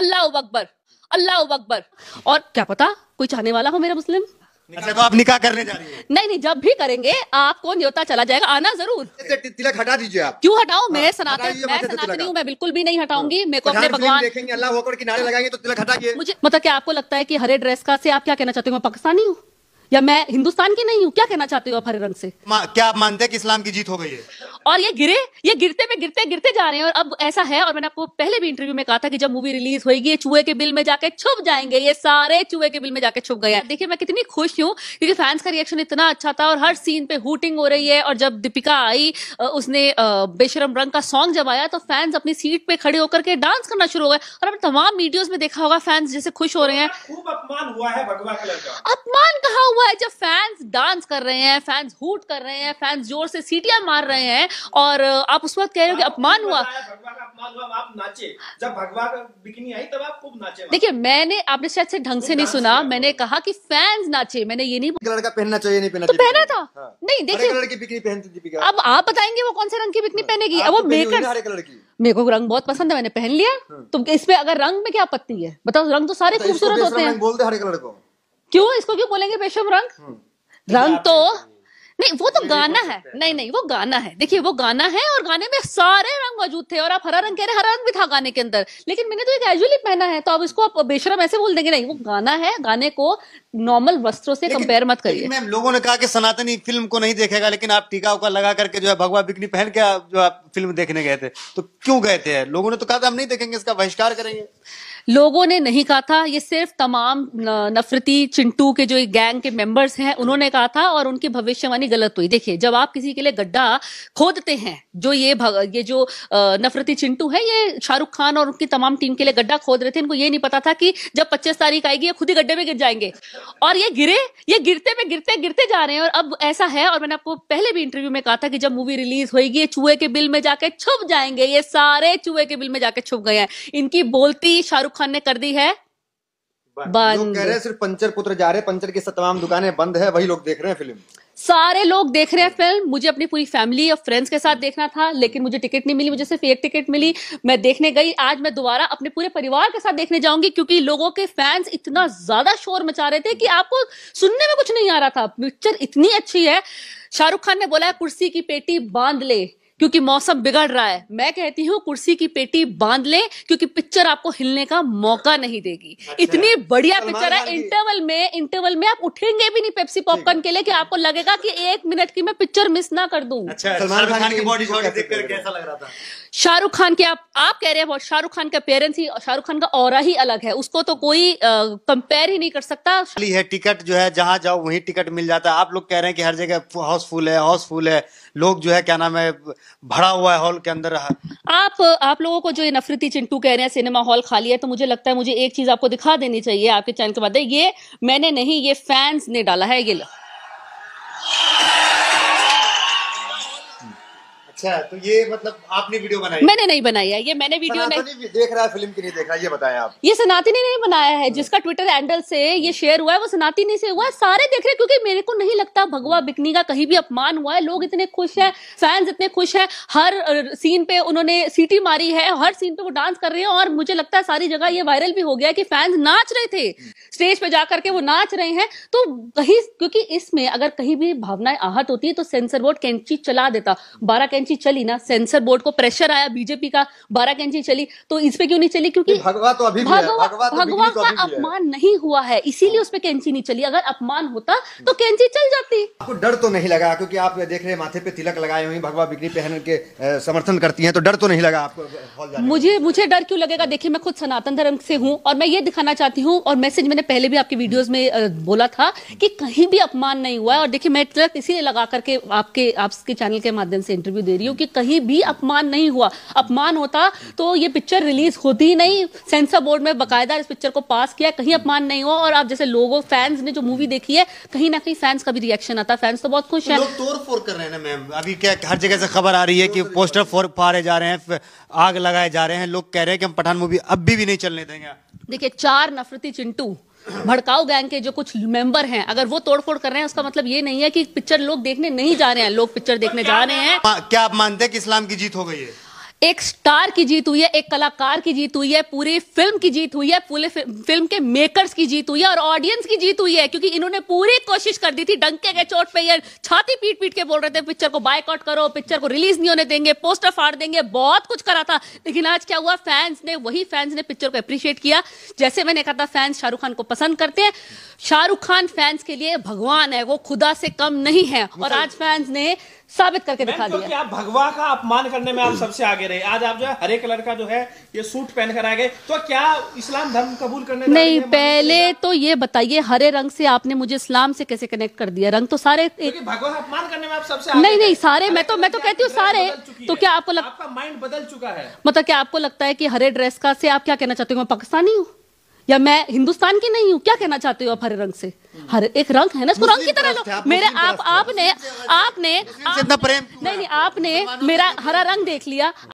अल्लाह अकबर अल्लाह अकबर और क्या पता कोई चाहने वाला हो मेरा मुस्लिम अच्छा तो आप निकाह करने जा रही हैं नहीं नहीं जब भी करेंगे आपको न्योता चला जाएगा आना जरूर तिलक हटा दीजिए आप क्यों हटाओ हाँ, मैं सनातन मैं सनातनी हूँ मैं बिल्कुल भी नहीं हटाऊंगी हाँ। मेरे को अपने भगवान देखेंगे अल्लाह किनारे लगाएंगे तो तिलक हटा मुझे मतलब क्या आपको लगता है कि हरे ड्रेस का से आप क्या कहना चाहते हो मैं पाकिस्तानी हूँ या मैं हिंदुस्तान की नहीं हूँ क्या कहना चाहते हो आप हरे रंग से क्या आप मानते हैं कि इस्लाम की जीत हो गई है और ये गिरे ये गिरते में गिरते गिरते जा रहे हैं और अब ऐसा है और मैंने आपको पहले भी इंटरव्यू में कहा था कि जब मूवी रिलीज होगी ये चूहे के बिल में जाके छुप जाएंगे ये सारे चूहे के बिल में जाके छुप गए देखिये मैं कितनी खुश हूँ क्योंकि फैंस का रिएक्शन इतना अच्छा था और हर सीन पे हुटिंग हो रही है और जब दीपिका आई उसने बेशरम रंग का सॉन्ग जब आया तो फैंस अपनी सीट पे खड़े होकर के डांस करना शुरू हो गए और तमाम वीडियोज में देखा होगा फैंस जैसे खुश हो रहे हैं अपमान हुआ है अपमान कहा हुआ है जब फैंस डांस कर रहे हैं फैंस हूट कर रहे हैं फैंस जोर से सीटियां मार रहे हैं और आप उस वक्त कह रहे हो कि हाँ, अपमान हुआ देखिए मैंने आपने शायद से ढंग से नहीं सुना मैंने कहा कि फैंस नाचे मैंने ये नहीं लड़का पहनना चाहिए नहीं पहनना तो पहना था हाँ। नहीं देखिए लड़की बिकनी अब आप बताएंगे वो कौन से रंग की बिकनी हाँ। पहनेगी वो मेकर तो मेरे को रंग बहुत पसंद है मैंने पहन लिया तो इसमें अगर रंग में क्या आपत्ति है बताओ रंग तो सारे खूबसूरत होते हैं बोलते हरे कलर को क्यों इसको क्यों बोलेंगे बेशम रंग हम्म। रंग तो नहीं वो तो गाना है नहीं नहीं वो गाना है देखिए वो गाना है और गाने में सारे रंग मौजूद थे और आप हरा रंग कह रहे हरा रंग भी था गाने के अंदर लेकिन मैंने तो ये कैजुअली पहना है तो आप इसको आप बेशरम ऐसे बोल देंगे नहीं वो गाना है गाने को नॉर्मल वस्त्रों से कंपेयर मत करिए मैम लोगों ने कहा कि सनातनी फिल्म को नहीं देखेगा लेकिन आप टीका उका लगा करके जो है भगवा बिकनी पहन के जो आप फिल्म देखने गए थे तो क्यों गए थे लोगों ने तो कहा था हम नहीं देखेंगे इसका बहिष्कार करेंगे लोगों ने नहीं कहा था ये सिर्फ तमाम नफरती चिंटू के जो गैंग के मेंबर्स हैं उन्होंने कहा था और उनकी भविष्यवाणी गलत हुई देखिए जब आप किसी के लिए गड्ढा खोदते हैं जो ये ये जो नफरती चिंटू है ये शाहरुख खान और उनकी तमाम टीम के लिए गड्ढा खोद रहे थे इनको ये नहीं पता था कि जब पच्चीस तारीख आएगी ये खुद ही गड्ढे में गिर जाएंगे और ये गिरे ये गिरते में गिरते गिरते जा रहे हैं और अब ऐसा है और मैंने आपको पहले भी इंटरव्यू में कहा था कि जब मूवी रिलीज होगी ये चूहे के बिल में जाके छुप जाएंगे ये सारे चूहे के बिल में जाके छुप गए हैं इनकी बोलती शाहरुख खान ने कर दी है बंद लोग कह रहे हैं सिर्फ पंचर पुत्र जा रहे पंचर की तमाम दुकानें बंद है वही लोग देख रहे हैं फिल्म सारे लोग देख रहे हैं फिल्म मुझे अपनी पूरी फैमिली और फ्रेंड्स के साथ देखना था लेकिन मुझे टिकट नहीं मिली मुझे सिर्फ एक टिकट मिली मैं देखने गई आज मैं दोबारा अपने पूरे परिवार के साथ देखने जाऊंगी क्योंकि लोगों के फैंस इतना ज्यादा शोर मचा रहे थे कि आपको सुनने में कुछ नहीं आ रहा था पिक्चर इतनी अच्छी है शाहरुख खान ने बोला है कुर्सी की पेटी बांध ले क्योंकि मौसम बिगड़ रहा है मैं कहती हूँ कुर्सी की पेटी बांध लें क्योंकि पिक्चर आपको हिलने का मौका नहीं देगी अच्छा। इतनी बढ़िया पिक्चर है इंटरवल में इंटरवल में आप उठेंगे भी नहीं पेप्सी पॉपकॉर्न के लिए कि आपको लगेगा कि एक मिनट की मैं पिक्चर मिस ना कर दूं अच्छा, सलमान खान की बॉडी शॉट देखकर कैसा लग रहा था शाहरुख खान के आप आप कह रहे हैं शाहरुख खान का पेरेंट्स ही शाहरुख खान का और ही अलग है उसको तो कोई कंपेयर ही नहीं कर सकता है टिकट जो है जहाँ जाओ वहीं टिकट मिल जाता है आप लोग कह रहे हैं कि हर जगह हाउसफुल है हाउसफुल है लोग जो है क्या नाम है भरा हुआ है हॉल के अंदर आप आप लोगों को जो ये नफरती चिंटू कह रहे हैं सिनेमा हॉल खाली है तो मुझे लगता है मुझे एक चीज आपको दिखा देनी चाहिए आपके चैनल के बाद ये मैंने नहीं ये फैंस ने डाला है ये अच्छा तो ये मतलब आपने वीडियो बनाई मैंने नहीं बनाई है ये मैंने वीडियो नहीं देख रहा है फिल्म की नहीं देख रहा ये बताया आप ये सनातनी ने बनाया है हम्म। जिसका ट्विटर हैंडल से ये शेयर हुआ है वो सनाती सनातनी से हुआ है सारे देख रहे हैं क्योंकि मेरे को नहीं लगता भगवा बिकनी का कहीं भी अपमान हुआ है लोग इतने खुश है फैंस इतने खुश है हर सीन पे उन्होंने सीटी मारी है हर सीन पे वो डांस कर रहे हैं और मुझे लगता है सारी जगह ये वायरल भी हो गया कि फैंस नाच रहे थे स्टेज पे जाकर के वो नाच रहे हैं तो कहीं क्योंकि इसमें अगर कहीं भी भावनाएं आहत होती है तो सेंसर बोर्ड कैंची चला देता बारह कैंची कैंची चली ना सेंसर बोर्ड को प्रेशर आया बीजेपी का बारह कैंची चली तो इस पे क्यों नहीं चली क्योंकि भगवान तो अभी भगवा भगवा, तो तो का अपमान नहीं हुआ है इसीलिए उस पर कैंची नहीं चली अगर अपमान होता तो कैंची चल जाती आपको डर तो नहीं लगा क्योंकि आप देख रहे माथे पे तिलक लगाए हुए भगवा बिक्री पहन के समर्थन करती है तो डर तो नहीं लगा आपको मुझे मुझे डर क्यों लगेगा देखिये मैं खुद सनातन धर्म से हूँ और मैं ये दिखाना चाहती हूँ और मैसेज मैंने पहले भी आपके वीडियोज में बोला था कि कहीं भी अपमान नहीं हुआ है और देखिए मैं तिलक इसीलिए लगा करके आपके आपके चैनल के माध्यम से इंटरव्यू दे रही हूँ कि कहीं भी अपमान नहीं हुआ अपमान होता तो ये पिक्चर रिलीज होती ही नहीं सेंसर बोर्ड में बाकायदा इस पिक्चर को पास किया कहीं अपमान नहीं हुआ और आप जैसे लोगों फैंस ने जो मूवी देखी है कहीं ना कहीं फैंस का भी रिएक्शन आता फैंस तो बहुत खुश है तोड़ फोड़ कर रहे हैं मैम अभी क्या हर जगह से खबर आ रही है कि पोस्टर फोड़ फाड़े जा रहे हैं आग लगाए जा रहे हैं लोग कह रहे हैं कि हम पठान मूवी अब भी नहीं चलने देंगे देखिए चार नफरती चिंटू भड़काऊ गैंग के जो कुछ मेंबर हैं अगर वो तोड़फोड़ कर रहे हैं उसका मतलब ये नहीं है कि पिक्चर लोग देखने नहीं जा रहे हैं लोग पिक्चर देखने जा रहे हैं क्या आप मानते हैं कि इस्लाम की जीत हो गई है एक स्टार की जीत हुई है एक कलाकार की जीत हुई है पूरी फिल्म की जीत हुई है पूरे फिल्म के मेकर्स की जीत हुई है और ऑडियंस की जीत हुई है क्योंकि इन्होंने पूरी कोशिश कर दी थी डंके के चोट पे ये छाती पीट पीट के बोल रहे थे पिक्चर को बायकॉट करो पिक्चर को रिलीज नहीं होने देंगे पोस्टर फाड़ देंगे बहुत कुछ करा था लेकिन आज क्या हुआ फैंस ने वही फैंस ने पिक्चर को अप्रिशिएट किया जैसे मैंने कहा था फैंस शाहरुख खान को पसंद करते हैं शाहरुख खान फैंस के लिए भगवान है वो खुदा से कम नहीं है और मतलब आज फैंस ने साबित करके दिखा तो दिया आप भगवा का अपमान करने में आप सबसे आगे रहे आज आप जो है हरे कलर का जो है ये सूट पहन कर आ गए तो क्या इस्लाम धर्म कबूल करने नहीं पहले तो ये बताइए हरे रंग से आपने मुझे इस्लाम से कैसे कनेक्ट कर दिया रंग तो सारे भगवा का अपमान करने में आप सबसे नहीं नहीं सारे मैं तो-, तो मैं तो कहती हूँ सारे तो क्या आपको लगता माइंड बदल चुका है मतलब क्या आपको लगता है की हरे ड्रेस का से आप क्या कहना चाहते हो मैं पाकिस्तानी हूँ या मैं हिंदुस्तान की नहीं हूँ क्या कहना चाहते हो आप हरे रंग से हर एक रंग है ना उसको रंग की तरह लो मेरे आप आपने आपने नहीं नहीं आपने मेरा हरा रंग देख लिया